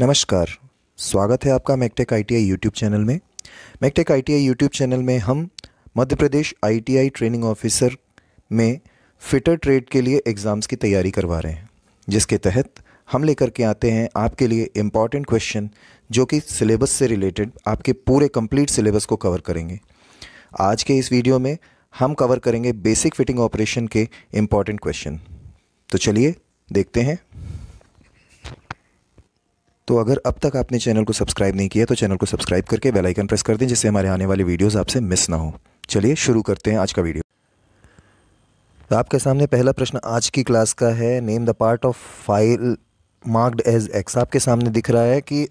नमस्कार स्वागत है आपका मैकटेक आईटीआई यूट्यूब चैनल में मैकटेक आईटीआई यूट्यूब चैनल में हम Madhya Pradesh ITI training officer में फिटर ट्रेड के लिए एग्ज़ाम्स की तैयारी करवा रहे हैं जिसके तहत हम लेकर के आते हैं आपके लिए इम्पॉर्टेंट क्वेश्चन जो कि सिलेबस से रिलेटेड आपके पूरे कंप्लीट सिलेबस को कवर करेंगे आज के इस वीडियो में हम कवर करेंगे बेसिक फिटिंग ऑपरेशन के इम्पॉर्टेंट क्वेश्चन तो चलिए देखते हैं तो अगर अब तक आपने चैनल को सब्सक्राइब नहीं किया तो चैनल को सब्सक्राइब करके बेल आइकन प्रेस कर दें जिससे हमारे आने वाली वीडियोस आपसे मिस ना हो चलिए शुरू करते हैं आज का वीडियो तो आपके सामने पहला प्रश्न आज की क्लास का है name the part of file marked as X आपके सामने दिख रहा है कि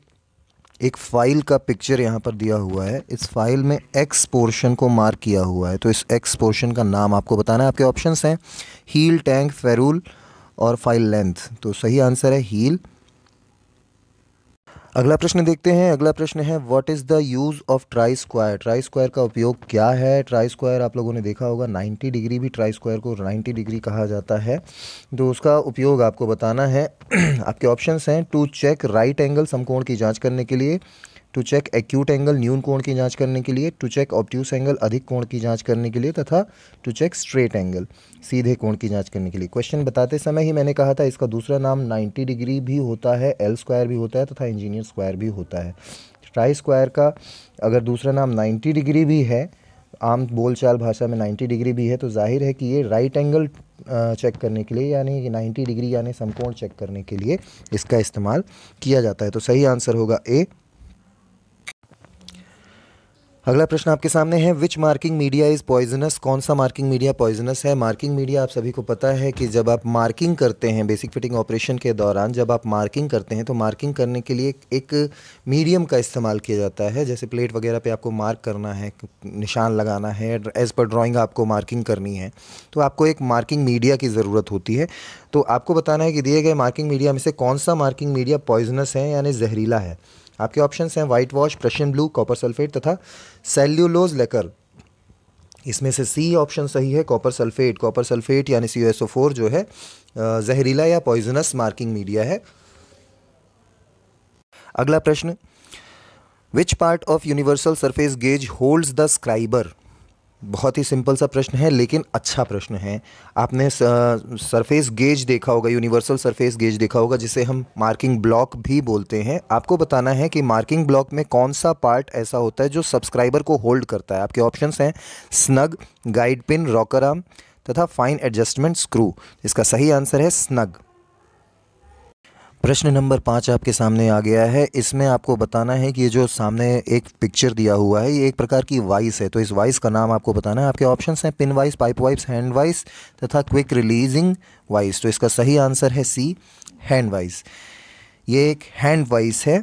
एक फ़ाइल का पिक्चर यहाँ पर दिया हुआ है इस फाइल में एक्स पोर्शन को मार्क किया हुआ है तो इस एक्स पोर्शन का नाम आपको बताना है आपके ऑप्शंस हैं हील टैंक फेरूल और फाइल लेंथ तो सही आंसर है हील अगला प्रश्न देखते हैं अगला प्रश्न है what is the use of try square try square का उपयोग क्या है ट्राई स्क्वायर आप लोगों ने देखा होगा 90 डिग्री भी ट्राई स्क्वायर को 90 डिग्री कहा जाता है तो उसका उपयोग आपको बताना है आपके ऑप्शंस हैं टू चेक राइट एंगल समकोण की जांच करने के लिए टू चेक एक्यूट एंगल न्यून कोण की जांच करने के लिए टू चेक ऑप्ट्यूस एंगल अधिक कोण की जांच करने के लिए तथा टू चेक स्ट्रेट एंगल सीधे कोण की जांच करने के लिए क्वेश्चन बताते समय ही मैंने कहा था इसका दूसरा नाम 90 डिग्री भी होता है एल स्क्वायर भी होता है तथा इंजीनियर स्क्वायर भी होता है ट्राई स्क्वायर का अगर दूसरा नाम नाइन्टी डिग्री भी है आम बोलचाल भाषा में नाइन्टी डिग्री भी है तो जाहिर है कि ये राइट एंगल चेक करने के लिए यानी नाइन्टी डिग्री यानी समकोण चेक करने के लिए इसका इस्तेमाल किया जाता है तो सही आंसर होगा ए अगला प्रश्न आपके सामने है which marking media is poisonous कौन सा मार्किंग मीडिया पॉइजनस है मार्किंग मीडिया आप सभी को पता है कि जब आप मार्किंग करते हैं बेसिक फिटिंग ऑपरेशन के दौरान जब आप मार्किंग करते हैं तो मार्किंग करने के लिए एक मीडियम का इस्तेमाल किया जाता है जैसे प्लेट वगैरह पे आपको मार्क करना है निशान लगाना है एज़ पर ड्राॅइंग आपको मार्किंग करनी है तो आपको एक मार्किंग मीडिया की ज़रूरत होती है तो आपको बताना है कि दिए गए मार्किंग मीडिया में से कौन सा मार्किंग मीडिया पॉइजनस है यानी जहरीला है आपके ऑप्शंस हैं white wash Prussian blue copper sulphate तथा सेल्यूलोज लेकर इसमें से सी ऑप्शन सही है कॉपर सल्फेट कॉपर सल्फेट यानी सी जो है जहरीला या पॉइजनस मार्किंग मीडिया है अगला प्रश्न which part of universal surface gauge holds the scriber बहुत ही सिंपल सा प्रश्न है लेकिन अच्छा प्रश्न है आपने सरफेस गेज देखा होगा यूनिवर्सल सरफेस गेज देखा होगा जिसे हम मार्किंग ब्लॉक भी बोलते हैं आपको बताना है कि मार्किंग ब्लॉक में कौन सा पार्ट ऐसा होता है जो सब्सक्राइबर को होल्ड करता है आपके ऑप्शंस हैं snug guide pin rocker arm तथा फाइन एडजस्टमेंट स्क्रू इसका सही आंसर है स्नग प्रश्न नंबर पाँच आपके सामने आ गया है इसमें आपको बताना है कि ये जो सामने एक पिक्चर दिया हुआ है ये एक प्रकार की वाइस है तो इस वाइस का नाम आपको बताना है आपके ऑप्शन हैं pin vice pipe vice hand vice तथा क्विक रिलीजिंग वाइस तो इसका सही आंसर है सी हैंड वाइस ये एक हैंड वाइस है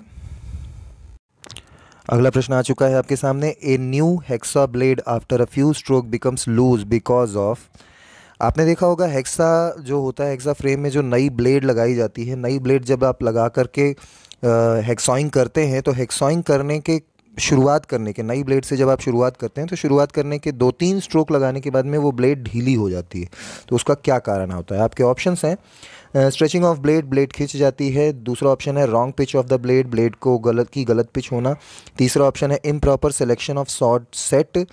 अगला प्रश्न आ चुका है आपके सामने a new hacksaw blade after a few stroke becomes loose because of आपने देखा होगा हेक्सा जो होता है हेक्सा फ्रेम में जो नई ब्लेड लगाई जाती है नई ब्लेड जब आप लगा करके हेक्सॉइंग करते हैं तो हेक्सॉइंग करने के शुरुआत करने के नई ब्लेड से जब आप शुरुआत करते हैं तो शुरुआत करने के दो तीन स्ट्रोक लगाने के बाद में वो ब्लेड ढीली हो जाती है तो उसका क्या कारण होता है आपके ऑप्शंस हैं स्ट्रेचिंग ऑफ ब्लेड ब्लेड खिंच जाती है दूसरा ऑप्शन है wrong pitch of the blade blade को गलत की गलत पिच होना तीसरा ऑप्शन है improper selection of short set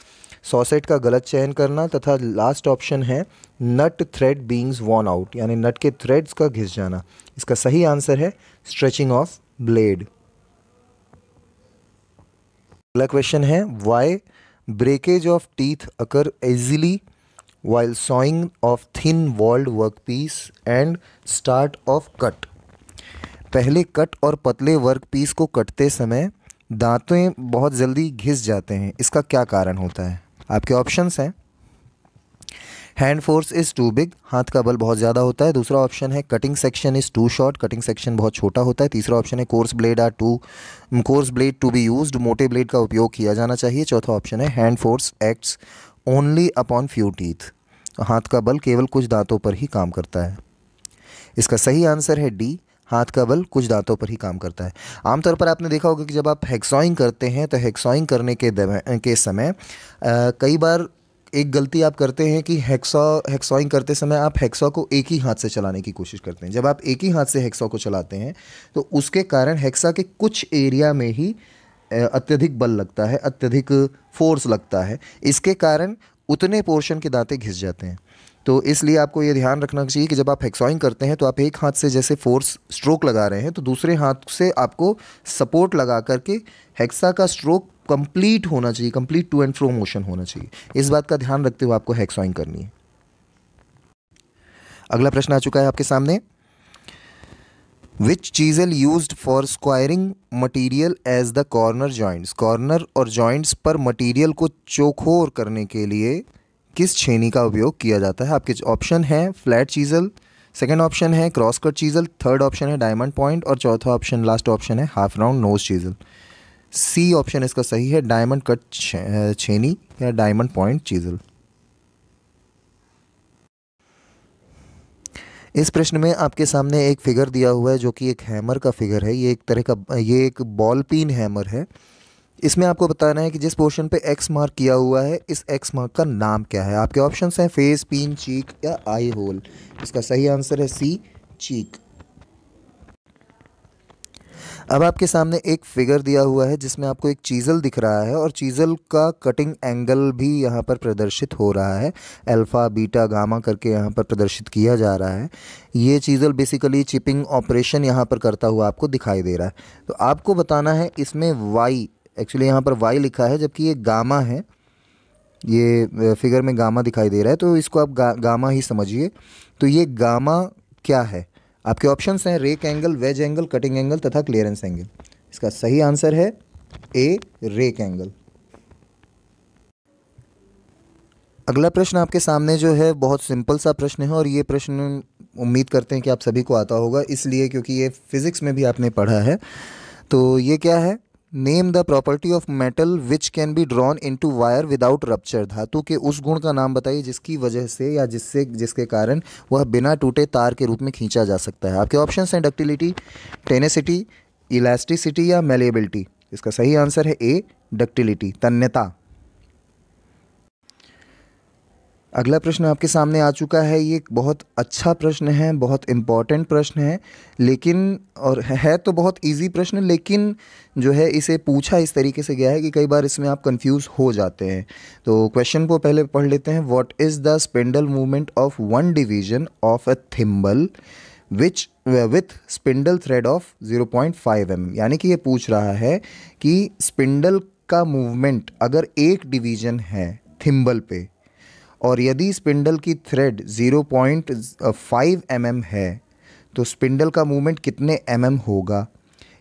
saw set का गलत चयन करना तथा लास्ट ऑप्शन है nut thread beings worn out यानी नट के थ्रेड्स का घिस जाना इसका सही आंसर है स्ट्रेचिंग ऑफ ब्लेड अगला क्वेश्चन है why breakage of teeth occur easily sawing of thin walled work piece end start of cut पहले कट और पतले वर्क पीस को कटते समय दांतें बहुत जल्दी घिस जाते हैं इसका क्या कारण होता है आपके ऑप्शंस हैं hand force is too big हाथ का बल बहुत ज़्यादा होता है दूसरा ऑप्शन है cutting section is too short cutting section बहुत छोटा होता है तीसरा ऑप्शन है coarse blade are too coarse blade to be use मोटे ब्लेड का उपयोग किया जाना चाहिए चौथा ऑप्शन है hand force acts only upon few teeth हाथ का बल केवल कुछ दांतों पर ही काम करता है इसका सही आंसर है डी हाथ का बल कुछ दांतों पर ही काम करता है आमतौर पर आपने देखा होगा कि जब आप हेक्सॉइंग करते हैं तो हैक्सॉइंग करने के के समय कई बार एक गलती आप करते हैं कि हैक्सॉ हेक्सॉइंग करते समय आप हैक्सॉ को एक ही हाथ से चलाने की कोशिश करते हैं जब आप एक ही हाथ से हैक्सॉ को चलाते हैं तो उसके कारण हैक्सा के कुछ एरिया में ही अत्यधिक बल लगता है अत्यधिक फोर्स लगता है इसके कारण उतने पोर्शन के दांते घिस जाते हैं तो इसलिए आपको ये ध्यान रखना चाहिए कि जब आप हेक्सॉइंग करते हैं तो आप एक हाथ से जैसे फोर्स स्ट्रोक लगा रहे हैं तो दूसरे हाथ से आपको सपोर्ट लगा करके हेक्सा का स्ट्रोक कंप्लीट होना चाहिए complete to and fro motion होना चाहिए इस बात का ध्यान रखते हुए आपको हेक्सॉइंग करनी है अगला प्रश्न आ चुका है आपके सामने which chisel use for squaring material as the corner joints corner और ज्वाइंट्स पर मटीरियल को चोखोर करने के लिए किस छेनी का उपयोग किया जाता है आपके ऑप्शन है फ्लैट चीज़ल सेकेंड ऑप्शन है cross cut chisel third option है डायमंड पॉइंट और चौथा ऑप्शन लास्ट ऑप्शन है half round nose chisel C option इसका सही है डायमंड कट छेनी या डायमंड पॉइंट चीज़ल इस प्रश्न में आपके सामने एक फिगर दिया हुआ है जो कि एक हैमर का फिगर है ये एक तरह का ये एक बॉल पिन हैमर है इसमें आपको बताना है कि जिस पोर्शन पे एक्स मार्क किया हुआ है इस एक्स मार्क का नाम क्या है आपके ऑप्शन हैं फेस पीन चीक या आई होल इसका सही आंसर है सी चीक अब आपके सामने एक फिगर दिया हुआ है जिसमें आपको एक चीज़ल दिख रहा है और चीज़ल का कटिंग एंगल भी यहाँ पर प्रदर्शित हो रहा है अल्फ़ा बीटा गामा करके यहाँ पर प्रदर्शित किया जा रहा है ये चीज़ल बेसिकली चिपिंग ऑपरेशन यहाँ पर करता हुआ आपको दिखाई दे रहा है तो आपको बताना है इसमें वाई एक्चुअली यहाँ पर वाई लिखा है जबकि ये गामा है ये फिगर में गामा दिखाई दे रहा है तो इसको आप गा, गामा ही समझिए तो ये गामा क्या है आपके ऑप्शंस हैं rake angle wedge angle cutting angle तथा क्लियरेंस एंगल इसका सही आंसर है ए रेक एंगल अगला प्रश्न आपके सामने जो है बहुत सिंपल सा प्रश्न है और ये प्रश्न उम्मीद करते हैं कि आप सभी को आता होगा इसलिए क्योंकि ये फिज़िक्स में भी आपने पढ़ा है तो ये क्या है name the property of metal which can be drawn into wire without rupture धातु के उस गुण का नाम बताइए जिसकी वजह से या जिससे जिसके कारण वह बिना टूटे तार के रूप में खींचा जा सकता है आपके ऑप्शन हैं डक्टिलिटी टेनेसिटी इलास्टिसिटी या मेलेबिलिटी इसका सही आंसर है ए डक्टिलिटी तन्यता अगला प्रश्न आपके सामने आ चुका है ये बहुत अच्छा प्रश्न है बहुत इम्पॉर्टेंट प्रश्न है लेकिन और है तो बहुत इजी प्रश्न लेकिन जो है इसे पूछा इस तरीके से गया है कि कई बार इसमें आप कंफ्यूज हो जाते हैं तो क्वेश्चन को पहले पढ़ लेते हैं what is the spindle movement of one division of a thimble which with spindle thread of zero point M यानी कि ये पूछ रहा है कि स्पिंडल का मूवमेंट अगर एक डिवीजन है थिम्बल पे और यदि स्पिंडल की थ्रेड 0.5 पॉइंट mm है तो स्पिंडल का मूवमेंट कितने एम mm होगा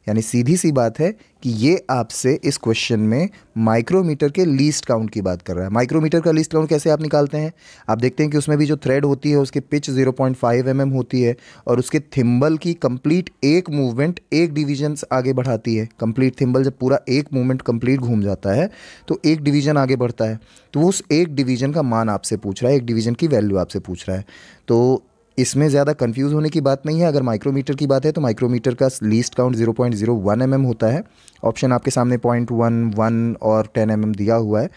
यानी सीधी सी बात है कि ये आपसे इस क्वेश्चन में माइक्रोमीटर के लीस्ट काउंट की बात कर रहा है माइक्रोमीटर का लीस्ट काउंट कैसे आप निकालते हैं आप देखते हैं कि उसमें भी जो थ्रेड होती है उसकी पिच 0.5 पॉइंट mm होती है और उसके थिम्बल की कंप्लीट एक मूवमेंट एक डिवीजन आगे बढ़ाती है कंप्लीट थिम्बल जब पूरा एक मूवमेंट कंप्लीट घूम जाता है तो एक डिवीजन आगे बढ़ता है तो उस एक डिवीजन का मान आपसे पूछ रहा है एक डिवीजन की वैल्यू आपसे पूछ रहा है तो इसमें ज़्यादा कंफ्यूज होने की बात नहीं है अगर माइक्रोमीटर की बात है तो माइक्रोमीटर का लीस्ट काउंट 0.01 पॉइंट mm होता है ऑप्शन आपके सामने पॉइंट वन वन और 10 एम mm दिया हुआ है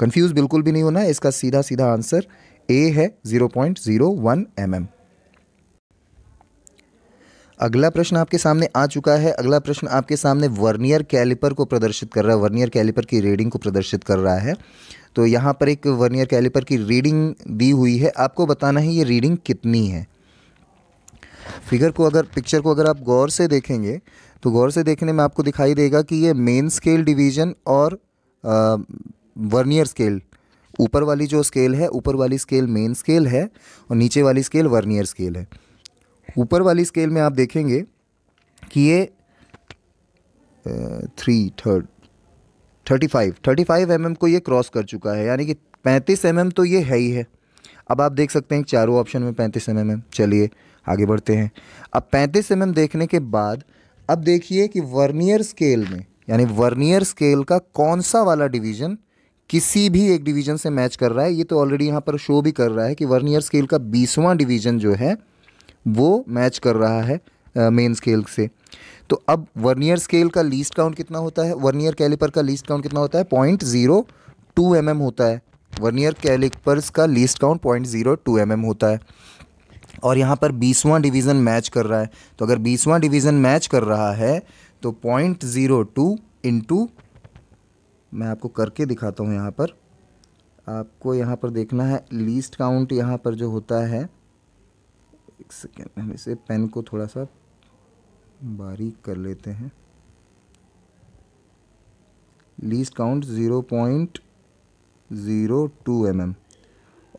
कंफ्यूज बिल्कुल भी नहीं होना है इसका सीधा सीधा आंसर ए है 0.01 पॉइंट mm. अगला प्रश्न आपके सामने आ चुका है अगला प्रश्न आपके सामने वर्नियर कैलिपर को प्रदर्शित कर रहा है वर्नियर कैलिपर की रीडिंग को प्रदर्शित कर रहा है तो यहाँ पर एक वर्नियर कैलिपर की रीडिंग दी हुई है आपको बताना है ये रीडिंग कितनी है फिगर को अगर पिक्चर को अगर आप गौर से देखेंगे तो गौर से देखने में आपको दिखाई देगा कि ये मेन स्केल डिवीजन और आ, वर्नियर स्केल ऊपर वाली जो स्केल है ऊपर वाली स्केल मेन स्केल है और नीचे वाली स्केल वर्नियर स्केल है ऊपर वाली स्केल में आप देखेंगे कि ये three third thirty five thirty five M को ये क्रॉस कर चुका है यानी कि पैंतीस एम mm तो ये है ही है अब आप देख सकते हैं चारों ऑप्शन में पैंतीस एम mm चलिए आगे बढ़ते हैं अब पैंतीस एम mm देखने के बाद अब देखिए कि वर्नियर स्केल में यानी वर्नियर स्केल का कौन सा वाला डिवीजन किसी भी एक डिवीजन से मैच कर रहा है ये तो ऑलरेडी यहाँ पर शो भी कर रहा है कि वर्नियर स्केल का बीसवां डिवीजन जो है वो मैच कर रहा है मेन स्केल से तो अब वर्नियर स्केल का लीस्ट काउंट कितना होता है वर्नियर कैलिपर का लीस्ट काउंट कितना होता है पॉइंट ज़ीरो टू एम होता है वर्नियर कैलिपर्स का least count point zero two M होता है और यहाँ पर बीसवां डिवीज़न मैच कर रहा है तो अगर बीसवां डिवीज़न मैच कर रहा है तो पॉइंट ज़ीरो टू इंटू मैं आपको करके दिखाता हूँ यहाँ पर आपको यहाँ पर देखना है लीस्ट काउंट यहाँ पर जो होता है एक सेकेंड हम इसे पेन को थोड़ा सा बारीक कर लेते हैं least count zero point zero two M M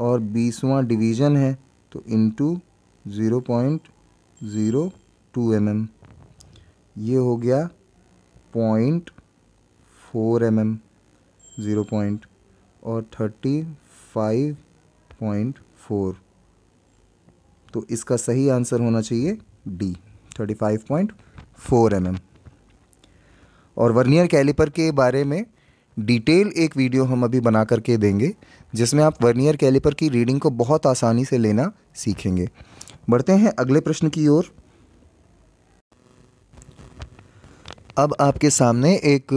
और बीसवा डिवीज़न है तो into zero point zero two M M ये हो गया point four M M zero point और थर्टी फाइव पॉइंट फोर तो इसका सही आंसर होना चाहिए D thirty five point four M M और वर्नियर कैलिपर के बारे में डिटेल एक वीडियो हम अभी बना करके देंगे जिसमें आप वर्नियर कैलिपर की रीडिंग को बहुत आसानी से लेना सीखेंगे बढ़ते हैं अगले प्रश्न की ओर अब आपके सामने एक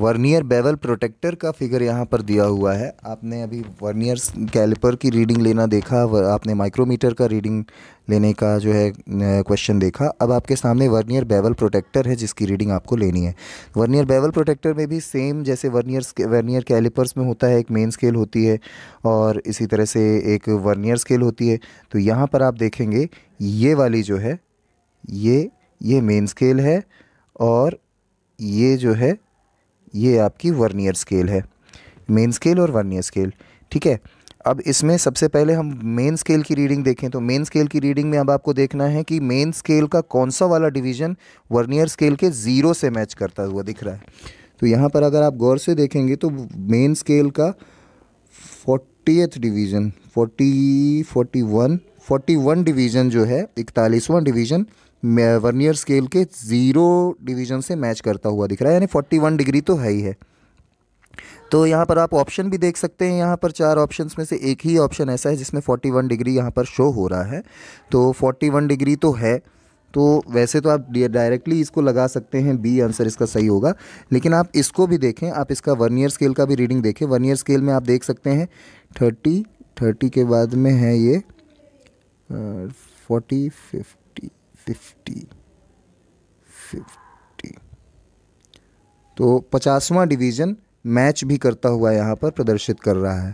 वर्नियर बेवल प्रोटेक्टर का फिगर यहाँ पर दिया हुआ है आपने अभी वर्नियर कैलिपर की रीडिंग लेना देखा आपने माइक्रोमीटर का रीडिंग लेने का जो है क्वेश्चन देखा अब आपके सामने वर्नियर बेवल प्रोटेक्टर है जिसकी रीडिंग आपको लेनी है वर्नियर बेवल प्रोटेक्टर में भी सेम जैसे वर्नियर वर्नियर कैलिपर्स में होता है एक मेन स्केल होती है और इसी तरह से एक वर्नियर स्केल होती है तो यहाँ पर आप देखेंगे ये वाली जो है ये ये मेन स्केल है और ये जो है ये आपकी वर्नियर स्केल है मेन स्केल और वर्नियर स्केल ठीक है अब इसमें सबसे पहले हम मेन स्केल की रीडिंग देखें तो मेन स्केल की रीडिंग में अब आपको देखना है कि मेन स्केल का कौन सा वाला डिवीज़न वर्नियर स्केल के ज़ीरो से मैच करता हुआ दिख रहा है तो यहाँ पर अगर आप गौर से देखेंगे तो मेन स्केल का forty division forty forty one forty one division जो है इकतालीसवां डिवीज़न वर्नियर स्केल के ज़ीरो डिवीजन से मैच करता हुआ दिख रहा है यानी फोर्टी वन डिग्री तो है ही है तो यहाँ पर आप ऑप्शन भी देख सकते हैं यहाँ पर चार ऑप्शंस में से एक ही ऑप्शन ऐसा है जिसमें 41 डिग्री यहाँ पर शो हो रहा है तो 41 डिग्री तो है तो वैसे तो आप डायरेक्टली इसको लगा सकते हैं बी आंसर इसका सही होगा लेकिन आप इसको भी देखें आप इसका वर्नियर स्केल का भी रीडिंग देखें वर्नियर स्केल में आप देख सकते हैं थर्टी थर्टी के बाद में है ये फोर्टी फिफ्ट फिफ्टी फिफ्टी तो पचासवा डिवीज़न मैच भी करता हुआ यहाँ पर प्रदर्शित कर रहा है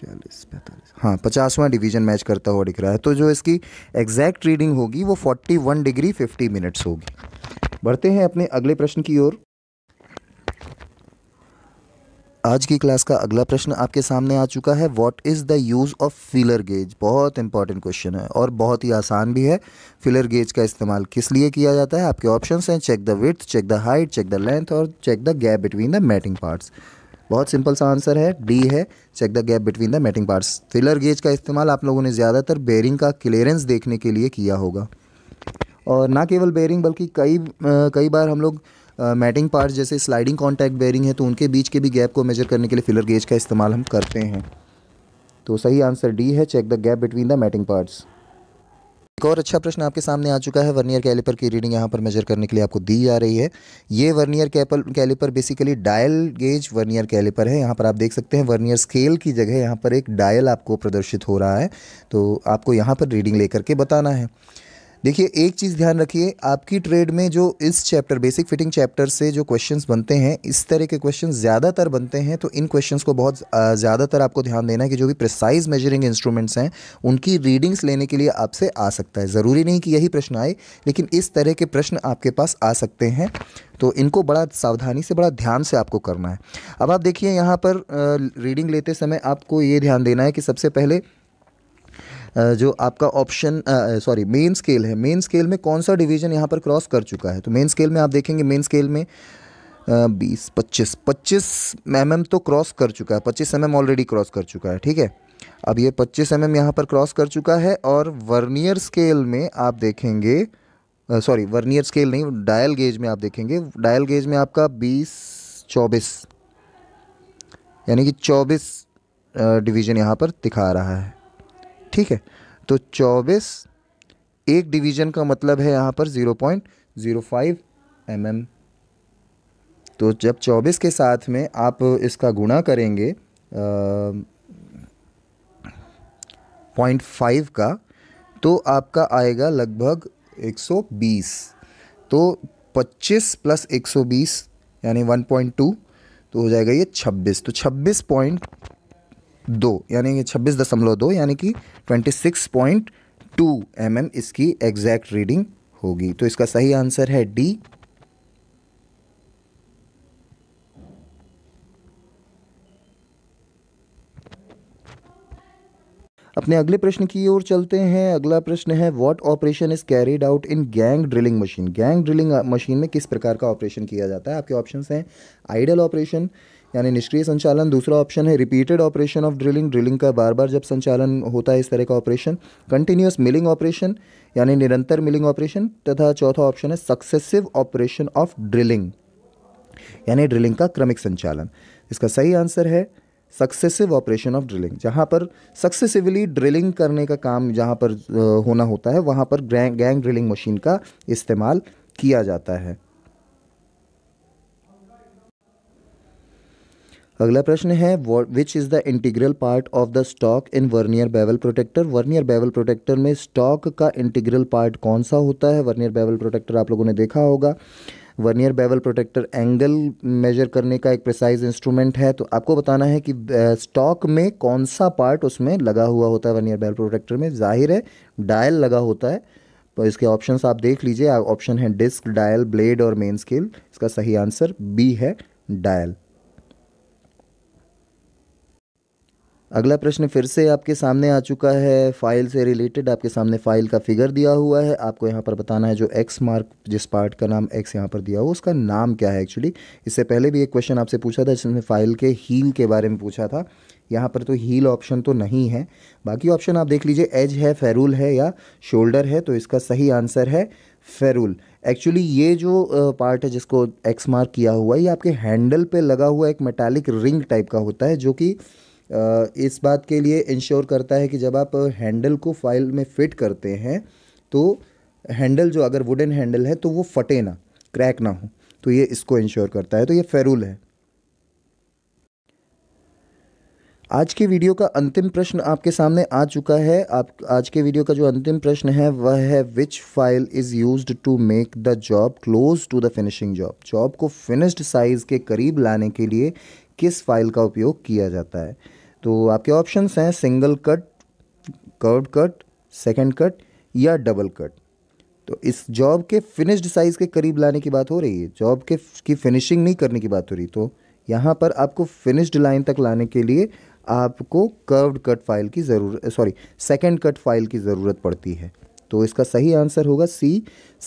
चालीस पैंतालीस हाँ पचासवां डिवीजन मैच करता हुआ दिख रहा है तो जो इसकी एग्जैक्ट रीडिंग होगी वो forty one degree fifty minutes होगी बढ़ते हैं अपने अगले प्रश्न की ओर आज की क्लास का अगला प्रश्न आपके सामने आ चुका है what is the use of feeler gauge बहुत इंपॉर्टेंट क्वेश्चन है और बहुत ही आसान भी है फिलर गेज का इस्तेमाल किस लिए किया जाता है आपके ऑप्शंस हैं check the width check the height check the length और check the gap between the mating parts बहुत सिंपल सा आंसर है डी है check the gap between the mating parts feeler gauge का इस्तेमाल आप लोगों ने ज़्यादातर बेरिंग का क्लियरेंस देखने के लिए किया होगा और ना केवल बेरिंग बल्कि कई कई बार हम लोग मैटिंग पार्ट जैसे स्लाइडिंग कॉन्टैक्ट बेरिंग है तो उनके बीच के भी गैप को मेजर करने के लिए फिलर गेज का इस्तेमाल हम करते हैं तो सही आंसर डी है check the gap between the mating parts एक और अच्छा प्रश्न आपके सामने आ चुका है वर्नियर कैलिपर की रीडिंग यहाँ पर मेजर करने के लिए आपको दी जा रही है ये वर्नियर कैपल caliper basically dial gauge vernier caliper है यहाँ पर आप देख सकते हैं वर्नियर स्केल की जगह यहाँ पर एक डायल आपको प्रदर्शित हो रहा है तो आपको यहाँ पर रीडिंग लेकर के बताना है देखिए एक चीज़ ध्यान रखिए आपकी ट्रेड में जो इस चैप्टर बेसिक फिटिंग चैप्टर से जो क्वेश्चंस बनते हैं इस तरह के क्वेश्चन ज़्यादातर बनते हैं तो इन क्वेश्चंस को बहुत ज़्यादातर आपको ध्यान देना है कि जो भी प्रिसाइज मेजरिंग इंस्ट्रूमेंट्स हैं उनकी रीडिंग्स लेने के लिए आपसे आ सकता है ज़रूरी नहीं कि यही प्रश्न आए लेकिन इस तरह के प्रश्न आपके पास आ सकते हैं तो इनको बड़ा सावधानी से बड़ा ध्यान से आपको करना है अब आप देखिए यहाँ पर रीडिंग लेते समय आपको ये ध्यान देना है कि सबसे पहले जो आपका ऑप्शन सॉरी मेन स्केल है मेन स्केल में कौन सा डिवीजन यहाँ पर क्रॉस कर चुका है तो मेन स्केल में आप देखेंगे मेन स्केल में बीस पच्चीस पच्चीस एम तो क्रॉस कर चुका है पच्चीस एम ऑलरेडी क्रॉस कर चुका है ठीक है अब ये पच्चीस एम एम यहाँ पर क्रॉस कर चुका है और वर्नियर स्केल में आप देखेंगे सॉरी वर्नियर स्केल नहीं डायल गेज में आप देखेंगे डायल गेज में आपका बीस चौबीस यानी कि चौबीस डिवीज़न यहाँ पर दिखा रहा है ठीक है तो चौबीस एक डिवीजन का मतलब है यहाँ पर zero point zero five M M तो जब चौबीस के साथ में आप इसका गुणा करेंगे पॉइंट फाइव का तो आपका आएगा लगभग एक सौ बीस तो पच्चीस प्लस एक सौ बीस यानी वन पॉइंट टू तो हो जाएगा ये छब्बीस तो छब्बीस पॉइंट दो यानी कि छब्बीस दशमलव दो यानी कि twenty six point two M M इसकी एग्जैक्ट रीडिंग होगी तो इसका सही आंसर है डी अपने अगले प्रश्न की ओर चलते हैं अगला प्रश्न है what operation is carried out in gang drilling machine gang drilling machine में किस प्रकार का ऑपरेशन किया जाता है आपके ऑप्शन हैं आइडल ऑपरेशन यानी निष्क्रिय संचालन दूसरा ऑप्शन है repeated operation of drilling drilling का बार बार जब संचालन होता है इस तरह का ऑपरेशन कंटिन्यूस मिलिंग ऑपरेशन यानी निरंतर मिलिंग ऑपरेशन तथा चौथा ऑप्शन है सक्सेसिव ऑपरेशन ऑफ ड्रिलिंग यानी ड्रिलिंग का क्रमिक संचालन इसका सही आंसर है सक्सेसिव ऑपरेशन ऑफ ड्रिलिंग जहाँ पर सक्सेसिवली ड्रिलिंग करने का काम जहाँ पर होना होता है वहाँ पर गैंग ड्रिलिंग मशीन का इस्तेमाल किया जाता है अगला प्रश्न है which is the integral part of the stock in vernier bevel protector vernier bevel protector में स्टॉक का इंटीग्रल पार्ट कौन सा होता है वर्नियर बेवल प्रोटेक्टर आप लोगों ने देखा होगा vernier bevel protector angle measure करने का एक प्रिसाइज इंस्ट्रूमेंट है तो आपको बताना है कि स्टॉक में कौन सा पार्ट उसमें लगा हुआ होता है वर्नियर बेवल प्रोटेक्टर में जाहिर है डायल लगा होता है तो इसके ऑप्शन आप देख लीजिए ऑप्शन है डिस्क डायल ब्लेड और मेन स्केल इसका सही आंसर बी है डायल अगला प्रश्न फिर से आपके सामने आ चुका है फाइल से रिलेटेड आपके सामने फाइल का फिगर दिया हुआ है आपको यहाँ पर बताना है जो एक्स मार्क जिस पार्ट का नाम एक्स यहाँ पर दिया हुआ उसका नाम क्या है एक्चुअली इससे पहले भी एक क्वेश्चन आपसे पूछा था जिसमें फाइल के हील के बारे में पूछा था यहाँ पर तो हील ऑप्शन तो नहीं है बाकी ऑप्शन आप देख लीजिए एज है फेरूल है या शोल्डर है तो इसका सही आंसर है फेरूल एक्चुअली ये जो पार्ट है जिसको एक्स मार्क किया हुआ है ये आपके हैंडल पे लगा हुआ एक मेटालिक रिंग टाइप का होता है जो कि इस बात के लिए इंश्योर करता है कि जब आप हैंडल को फाइल में फिट करते हैं तो हैंडल जो अगर वुडन हैंडल है तो वो फटे ना क्रैक ना हो तो ये इसको इंश्योर करता है तो ये फेरूल है आज के वीडियो का अंतिम प्रश्न आपके सामने आ चुका है आप आज के वीडियो का जो अंतिम प्रश्न है वह है which file is use to make the job close to the finishing job job को फिनिश्ड साइज़ के करीब लाने के लिए किस फाइल का उपयोग किया जाता है तो आपके ऑप्शंस हैं single cut curve cut second cut या डबल कट तो इस जॉब के फिनिश्ड साइज़ के करीब लाने की बात हो रही है जॉब के की फिनिशिंग नहीं करने की बात हो रही तो यहाँ पर आपको फिनिश्ड लाइन तक लाने के लिए आपको कर्व्ड कट फाइल की ज़रूरत सॉरी सेकेंड कट फाइल की ज़रूरत पड़ती है तो इसका सही आंसर होगा सी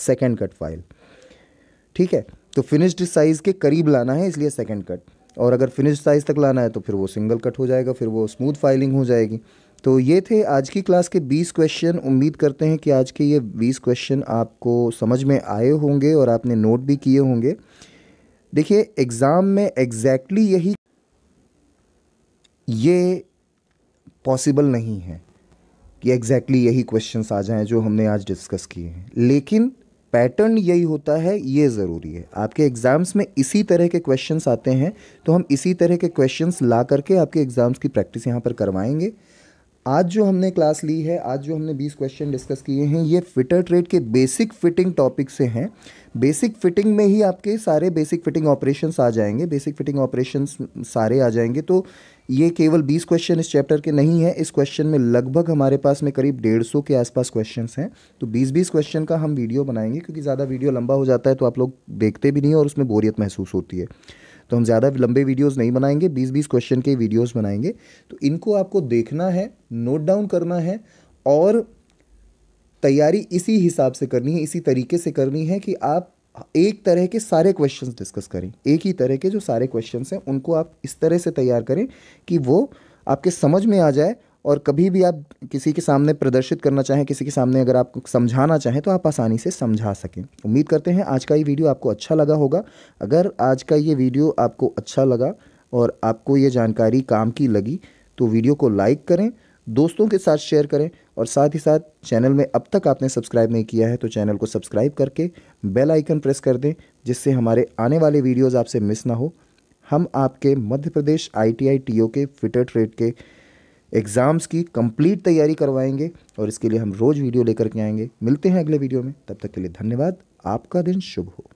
सेकेंड कट फाइल ठीक है तो फिनिश्ड साइज़ के करीब लाना है इसलिए सेकेंड कट और अगर फिनिश साइज़ तक लाना है तो फिर वो सिंगल कट हो जाएगा फिर वो स्मूथ फाइलिंग हो जाएगी तो ये थे आज की क्लास के 20 क्वेश्चन उम्मीद करते हैं कि आज के ये 20 क्वेश्चन आपको समझ में आए होंगे और आपने नोट भी किए होंगे देखिए एग्ज़ाम में एग्जैक्टली exactly यही ये पॉसिबल नहीं है कि एग्जैक्टली exactly यही क्वेश्चंस आ जाएं जो हमने आज डिस्कस किए हैं लेकिन पैटर्न यही होता है ये ज़रूरी है आपके एग्ज़ाम्स में इसी तरह के क्वेश्चंस आते हैं तो हम इसी तरह के क्वेश्चंस ला करके आपके एग्ज़ाम्स की प्रैक्टिस यहाँ पर करवाएंगे आज जो हमने क्लास ली है आज जो हमने 20 क्वेश्चन डिस्कस किए हैं ये फिटर ट्रेड के बेसिक फिटिंग टॉपिक से हैं बेसिक फिटिंग में ही आपके सारे बेसिक फिटिंग ऑपरेशंस आ जाएंगे बेसिक फिटिंग ऑपरेशंस सारे आ जाएंगे तो ये केवल 20 क्वेश्चन इस चैप्टर के नहीं है इस क्वेश्चन में लगभग हमारे पास में करीब डेढ़ सौ के आसपास क्वेश्चन हैं तो बीस बीस क्वेश्चन का हम वीडियो बनाएंगे क्योंकि ज़्यादा वीडियो लंबा हो जाता है तो आप लोग देखते भी नहीं और उसमें बोरियत महसूस होती है तो हम ज़्यादा लंबे वीडियोस नहीं बनाएंगे बीस बीस क्वेश्चन के वीडियोस बनाएंगे तो इनको आपको देखना है नोट डाउन करना है और तैयारी इसी हिसाब से करनी है इसी तरीके से करनी है कि आप एक तरह के सारे क्वेश्चन डिस्कस करें एक ही तरह के जो सारे क्वेश्चन हैं उनको आप इस तरह से तैयार करें कि वो आपके समझ में आ जाए और कभी भी आप किसी के सामने प्रदर्शित करना चाहें किसी के सामने अगर आप समझाना चाहें तो आप आसानी से समझा सकें उम्मीद करते हैं आज का ये वीडियो आपको अच्छा लगा होगा अगर आज का ये वीडियो आपको अच्छा लगा और आपको ये जानकारी काम की लगी तो वीडियो को लाइक करें दोस्तों के साथ शेयर करें और साथ ही साथ चैनल में अब तक आपने सब्सक्राइब नहीं किया है तो चैनल को सब्सक्राइब करके बेल आइकन प्रेस कर दें जिससे हमारे आने वाले वीडियोज़ आपसे मिस ना हो हम आपके मध्य प्रदेश आई टी के फिटर ट्रेड के एग्ज़ाम्स की कंप्लीट तैयारी करवाएंगे और इसके लिए हम रोज़ वीडियो लेकर के आएंगे मिलते हैं अगले वीडियो में तब तक के लिए धन्यवाद आपका दिन शुभ हो